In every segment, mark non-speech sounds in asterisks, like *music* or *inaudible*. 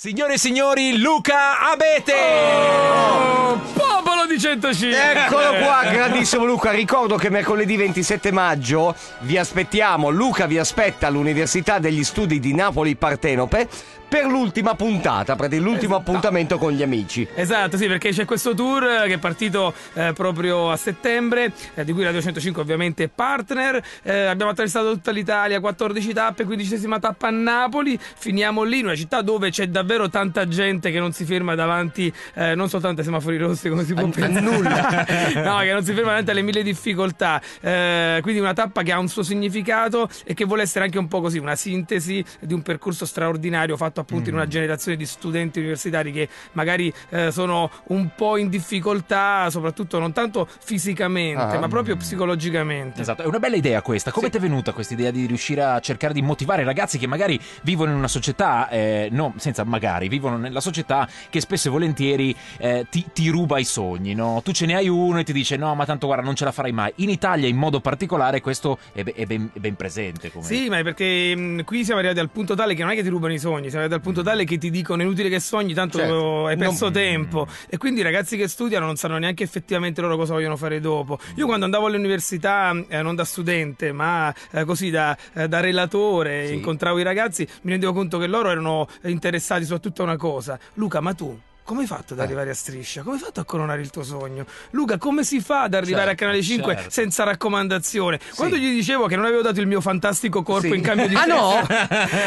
Signore e signori, Luca Abete! Oh, popolo di 105! Eccolo qua, grandissimo Luca. Ricordo che mercoledì 27 maggio vi aspettiamo. Luca vi aspetta all'Università degli Studi di Napoli Partenope per l'ultima puntata, praticamente l'ultimo esatto. appuntamento con gli amici. Esatto, sì, perché c'è questo tour eh, che è partito eh, proprio a settembre, eh, di cui la 205 ovviamente è partner. Eh, abbiamo attraversato tutta l'Italia, 14 tappe, 15 tappa a Napoli, finiamo lì in una città dove c'è davvero tanta gente che non si ferma davanti eh, non soltanto ai semafori rossi come si può pensare. nulla. *laughs* no, che non si ferma davanti alle mille difficoltà. Eh, quindi una tappa che ha un suo significato e che vuole essere anche un po' così, una sintesi di un percorso straordinario fatto soprattutto appunto mm. in una mm. generazione di studenti universitari che magari eh, sono un po' in difficoltà, soprattutto non tanto fisicamente, ah, ma proprio mm. psicologicamente. Esatto, è una bella idea questa. Come sì. ti è venuta questa idea di riuscire a cercare di motivare ragazzi che magari vivono in una società, eh, no, senza magari, vivono nella società che spesso e volentieri eh, ti, ti, ruba i sogni, no? Tu ce ne hai uno e ti dice no, ma tanto guarda, non ce la farai mai. In Italia in modo particolare questo è, ben, è ben presente. Come... Sì, ma è perché mh, qui siamo arrivati al punto tale che non è che ti rubano i sogni, siamo dal punto tale che ti dicono inutile che sogni, tanto certo. hai perso non... tempo. E quindi i ragazzi che studiano non sanno neanche effettivamente loro cosa vogliono fare dopo. Io quando andavo all'università, eh, non da studente, ma eh, così da, eh, da relatore, sì. incontravo i ragazzi, mi rendevo conto che loro erano interessati soprattutto a una cosa. Luca, ma tu come hai fatto ad eh. arrivare a Striscia? Come hai fatto a coronare il tuo sogno? Luca, come si fa ad arrivare certo, a Canale 5 certo. senza raccomandazione? Quando sì. gli dicevo che non avevo dato il mio fantastico corpo sì. in cambio di *laughs* ah, no?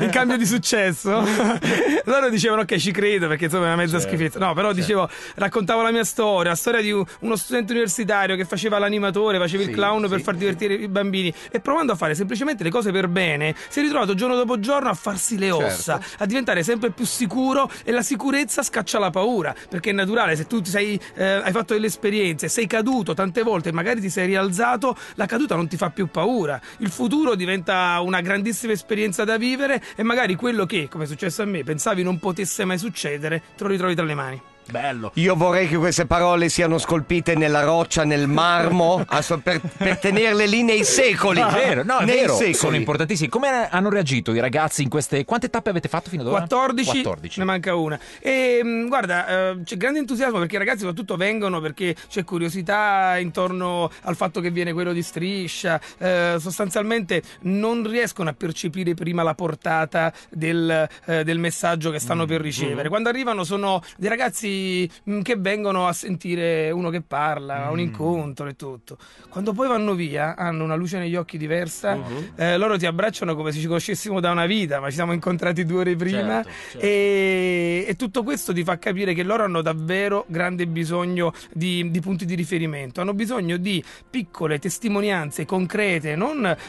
*laughs* in cambio di successo, *laughs* loro dicevano ok, ci credo perché insomma è una mezza certo. schifezza. No, però dicevo, raccontavo la mia storia, la storia di uno studente universitario che faceva l'animatore, faceva sì, il clown per far divertire i bambini e provando a fare semplicemente le cose per bene, si è ritrovato giorno dopo giorno a farsi le certo. ossa, a diventare sempre più sicuro e la sicurezza scaccia la paura paura, perché è naturale, se tu sei, eh, hai fatto delle esperienze, sei caduto tante volte e magari ti sei rialzato, la caduta non ti fa più paura. Il futuro diventa una grandissima esperienza da vivere e magari quello che, come è successo a me, pensavi non potesse mai succedere, te lo ritrovi tra le mani. Bello. Io vorrei che queste parole siano scolpite nella roccia, nel marmo, so- per, per, tenerle lì nei secoli. vero, no, è nei vero. Secoli. Sono importantissime. Come hanno reagito i ragazzi in queste. Quante tappe avete fatto fino ad ora? 14. 14. Ne manca una. E ehm, guarda, eh, c'è grande entusiasmo perché i ragazzi, soprattutto, vengono perché c'è curiosità intorno al fatto che viene quello di striscia. Eh, sostanzialmente non riescono a percepire prima la portata del, eh, del messaggio che stanno mm, per mm. ricevere. Quando arrivano, sono dei ragazzi Mm, che vengono a sentire uno che parla, mm. un incontro e tutto. Quando poi vanno via, hanno una luce negli occhi diversa, uh-huh. eh, loro ti abbracciano come se ci conoscessimo da una vita, ma ci siamo incontrati due ore prima certo, certo. E, e, tutto questo ti fa capire che loro hanno davvero grande bisogno di, di punti di riferimento, hanno bisogno di piccole testimonianze concrete, non eh,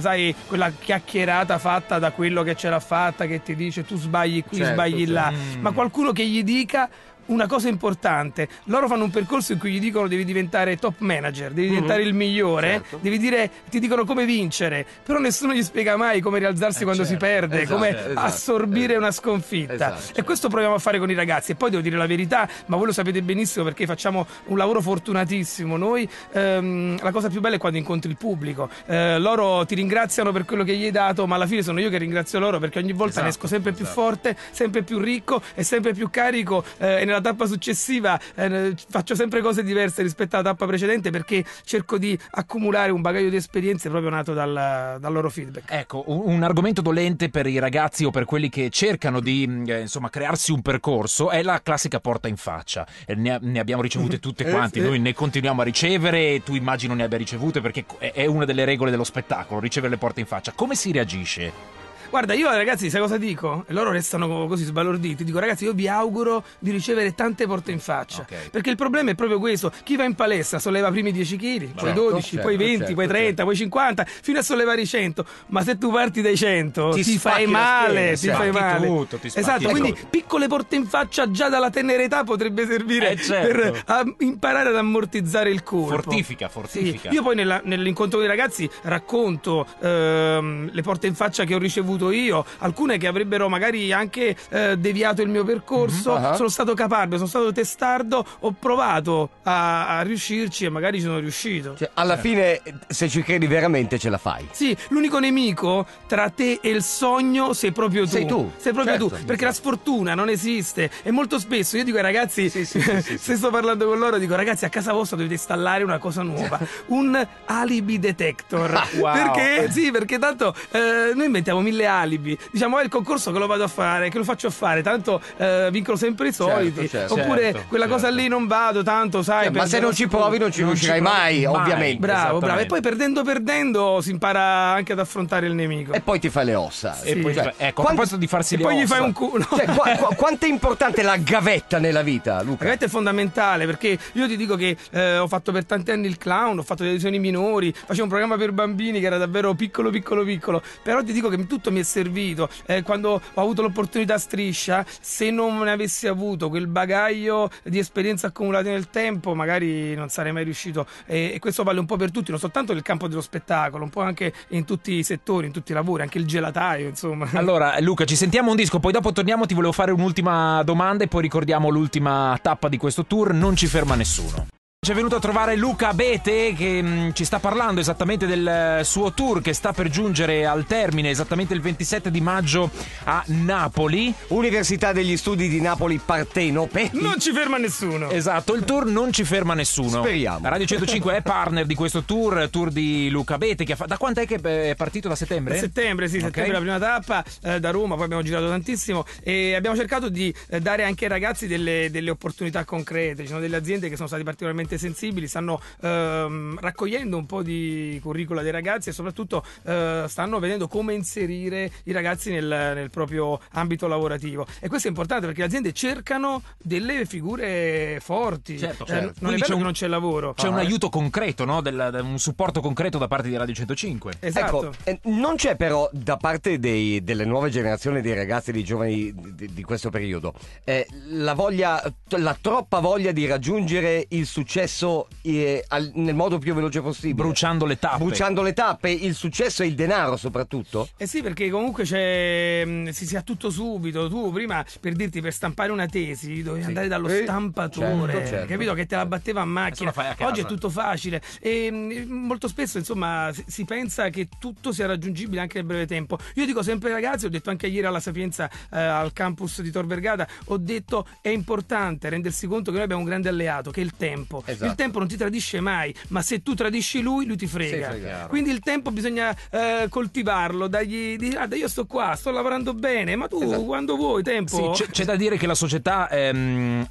sai quella chiacchierata fatta da quello che ce l'ha fatta, che ti dice tu sbagli qui, certo, sbagli là, certo. ma mm. qualcuno che gli dica una cosa importante, loro fanno un percorso in cui gli dicono devi diventare top manager, devi mhm. diventare mm-hmm. il migliore, certo. devi dire, ti dicono come vincere, però nessuno gli spiega mai come rialzarsi eh, quando certo. si perde, esatto, come esatto, esatto. assorbire esatto. una sconfitta. Esatto, e certo. questo proviamo a fare con i ragazzi. E poi devo dire la verità, ma voi lo sapete benissimo perché facciamo un lavoro fortunatissimo. Noi ehm, la cosa più bella è quando incontri il pubblico. Eh, loro ti ringraziano per quello che gli hai dato, ma alla fine sono io che ringrazio loro perché ogni volta ne esatto, esco sempre più forte, sempre più ricco e sempre più carico. Eh, nella tappa successiva eh, faccio sempre cose diverse rispetto alla tappa precedente perché cerco di accumulare un bagaglio di esperienze proprio nato dal, dal loro feedback. Ecco, un, un, argomento dolente per i ragazzi o per quelli che cercano di mm, eh, insomma crearsi un percorso è la classica porta in faccia. Eh, ne, ne, abbiamo ricevute *laughs* tutte eh, quanti, sì. noi ne continuiamo a ricevere, e tu immagino ne abbia ricevute perché è, è una delle regole dello spettacolo, ricevere le porte in faccia. Come si reagisce? Guarda, io ragazzi, sai cosa dico? loro restano così sbalorditi. Dico, ragazzi, io vi auguro di ricevere tante porte in faccia. Okay. Perché il problema è proprio questo. Chi va in palestra solleva primi 10 kg, certo, poi 12, certo, poi 20, certo, poi 30, poi 50, fino a sollevare i 100. Ma se tu parti dai 100, ti, ti fai male, schiena, ti fai male. Tutto, ti esatto, quindi tutto. piccole porte in faccia già dalla tenera età potrebbe servire eh, certo. per imparare ad ammortizzare il colpo. Fortifica, fortifica. Sì. Io poi nella, nell'incontro i ragazzi racconto ehm, le porte in faccia che ho ricevuto conosciuto io, alcune che avrebbero magari anche eh, deviato il mio percorso. Mm-hmm. Uh-huh. Sono stato caparbio, sono stato testardo, ho provato a, a riuscirci e magari ci sono riuscito. Cioè, alla eh. fine, se ci credi veramente, ce la fai. Sì, l'unico nemico tra te e il sogno sei proprio tu. Sei tu. Sei proprio certo, tu, perché la sfortuna non esiste. E molto spesso io dico ai ragazzi, sì, sì, sì, *laughs* se sto parlando con loro, dico ragazzi, a casa vostra dovete installare una cosa nuova, *laughs* un alibi detector. Ah, wow. Perché? Sì, perché tanto eh, noi inventiamo mille alibi. Diciamo, è eh, il concorso che lo vado a fare, che lo faccio fare, tanto eh, vincono sempre i soliti. Certo, certo, Oppure certo, quella cosa certo. lì non vado, tanto sai. Cioè, ma se non ci provi non ci riuscirai mai, mai, ovviamente. Bravo, bravo. E poi perdendo perdendo si impara anche ad affrontare il nemico. E poi ti fai le ossa. Sì. E poi cioè, ecco, quanti, a di farsi le poi ossa. gli fai un culo. Cioè, *laughs* qua, qua, quanto è importante la gavetta nella vita, Luca? La gavetta è fondamentale perché io ti dico che eh, ho fatto per tanti anni il clown, ho fatto delle edizioni minori, facevo un programma per bambini che era davvero piccolo, piccolo, piccolo. Però ti dico che tutto mi è è servito, eh, quando ho avuto l'opportunità a striscia, se non avessi avuto quel bagaglio di esperienza accumulata nel tempo, magari non sarei mai riuscito. Eh, e questo vale un po' per tutti, non soltanto nel campo dello spettacolo, un po' anche in tutti i settori, in tutti i lavori, anche il gelataio, insomma. *laughs* Allora, Luca, ci sentiamo un disco, poi dopo torniamo, ti volevo fare un'ultima domanda e poi ricordiamo l'ultima tappa di questo tour, non ci ferma nessuno. Ci è venuto a trovare Luca Bete che mh, mm, ci sta parlando esattamente del eh, suo tour che sta per giungere al termine esattamente il 27 di maggio a Napoli. Università degli Studi di Napoli Partenope. Non ci ferma nessuno. Esatto, il tour non ci ferma nessuno. Speriamo. Radio 105 è *laughs* partner di questo tour, tour di Luca Bete che fa... da quant'è che eh, è partito da settembre? Da settembre, sì, okay. settembre la prima tappa eh, da Roma, poi abbiamo girato tantissimo e abbiamo cercato di eh, dare anche ai ragazzi delle, delle opportunità concrete, ci sono delle aziende che sono state particolarmente particolarmente sensibili, stanno ehm, raccogliendo un po' di curricula dei ragazzi e soprattutto eh, stanno vedendo come inserire i ragazzi nel, nel, proprio ambito lavorativo. E questo è importante perché le aziende cercano delle figure forti. Certo, eh, certo. Eh, non è vero un, che non c'è lavoro. C'è ah, un eh. aiuto concreto, no? Del, un supporto concreto da parte di Radio 105. Esatto. Ecco, eh, non c'è però da parte dei, delle nuove generazioni dei ragazzi e dei giovani di, di questo periodo eh, la voglia, la troppa voglia di raggiungere il successo successo eh, al, nel modo più veloce possibile. Bruciando le tappe. Bruciando le tappe, il successo è il denaro soprattutto. Eh sì, perché comunque c'è, mm, si si ha tutto subito. Tu prima, per dirti, per stampare una tesi, dovevi sì. andare dallo eh, stampatore, certo, certo. capito? Che te la batteva a eh, macchina. A Oggi è tutto facile. E mm, molto spesso, insomma, si pensa che tutto sia raggiungibile anche nel breve tempo. Io dico sempre ai ragazzi, ho detto anche ieri alla Sapienza eh, al campus di Tor Vergata, ho detto è importante rendersi conto che noi abbiamo un grande alleato, che è il tempo. Esatto. Il tempo non ti tradisce mai, ma se tu tradisci lui, lui ti frega. Quindi il tempo bisogna eh, coltivarlo, dagli, di, ah, io sto qua, sto lavorando bene, ma tu esatto. quando vuoi tempo... Sì, c'è, c'è, da dire che la società ehm,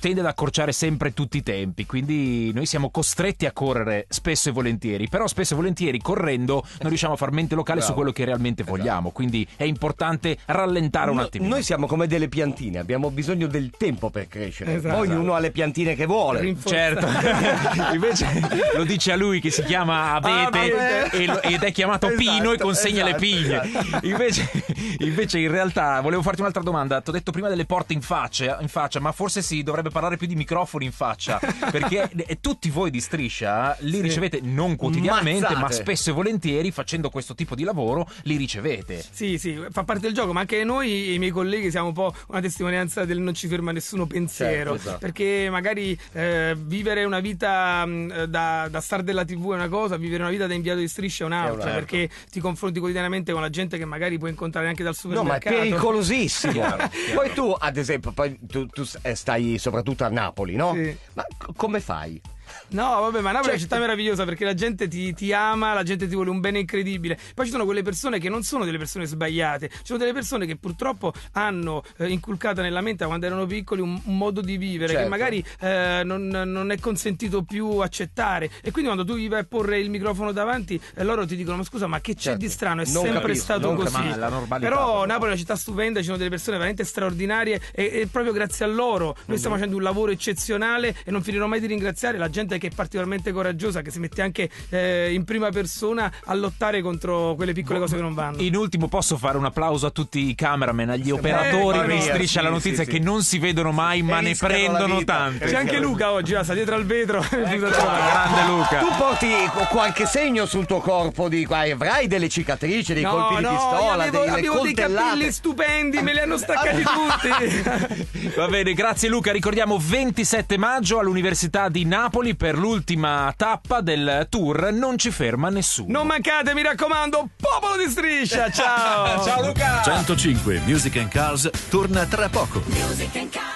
tende ad accorciare sempre tutti i tempi, quindi noi siamo costretti a correre spesso e volentieri, però spesso e volentieri correndo non riusciamo a far mente locale Bravo. su quello che realmente esatto. vogliamo, quindi è importante rallentare no, un attimo. Noi siamo come delle piantine, abbiamo bisogno del tempo per crescere, esatto. ognuno ha le piantine che vuole. Certo, Certo. *laughs* Invece lo dice a lui che si chiama ah, Abete ah, no, ed è chiamato esatto, Pino e consegna esatto, le piglie Esatto. Invece, invece, in realtà volevo farti un'altra domanda. Ti ho detto prima delle porte in faccia, in faccia, ma forse si dovrebbe parlare più di microfoni in faccia. Perché *laughs* eh, tutti voi di striscia eh, li sì. ricevete non quotidianamente, Mazzate. ma spesso e volentieri facendo questo tipo di lavoro li ricevete. Sì, sì, fa parte del gioco, ma anche noi i miei colleghi siamo un po' una testimonianza del non ci ferma nessuno pensiero. Certo, esatto. Perché magari eh, vi vivere una vita mm, eh, da, da, star della TV è una cosa, vivere una vita da inviato di striscia è un'altra, è perché ti confronti quotidianamente con la gente che magari puoi incontrare anche dal supermercato. No, ma è pericolosissimo. *laughs* Poi tu, ad esempio, poi tu, tu, eh, stai soprattutto a Napoli, no? Sì. Ma come fai? No, vabbè, ma Napoli cioè, è una certo. città meravigliosa perché la gente ti, ti, ama, la gente ti vuole un bene incredibile. Poi ci sono quelle persone che non sono delle persone sbagliate, ci sono delle persone che purtroppo hanno eh, inculcata nella mente quando erano piccoli un, un modo di vivere certo. che magari eh, non, non, è consentito più accettare. E quindi quando tu gli vai a porre il microfono davanti, eh, loro ti dicono: Ma scusa, ma che c'è certo. di strano? È non sempre capisco, stato così. Però, però Napoli è una città stupenda, ci sono delle persone veramente straordinarie e, e proprio grazie a loro noi stiamo facendo un lavoro eccezionale e non finirò mai di ringraziare la gente gente che è particolarmente coraggiosa, che si mette anche eh, in prima persona a lottare contro quelle piccole boh, cose che non vanno. In ultimo posso fare un applauso a tutti i cameraman, agli operatori eh, di Striscia sì, la Notizia sì, che sì. non si vedono mai ma ne prendono tanti. C'è anche Luca oggi, sta dietro al vetro. Ecco, grande Luca. Tu porti qualche segno sul tuo corpo di qua, avrai delle cicatrici, dei no, colpi no, di pistola, avevo, delle avevo dei capelli stupendi, me li hanno staccati *laughs* tutti. Va bene, grazie Luca, ricordiamo 27 maggio all'Università di Napoli Napoli per l'ultima tappa del tour Non ci ferma nessuno. Non mancate, mi raccomando, popolo di striscia. Ciao. *laughs* ciao Luca. 105 Music and Cars torna tra poco. Music and Cars.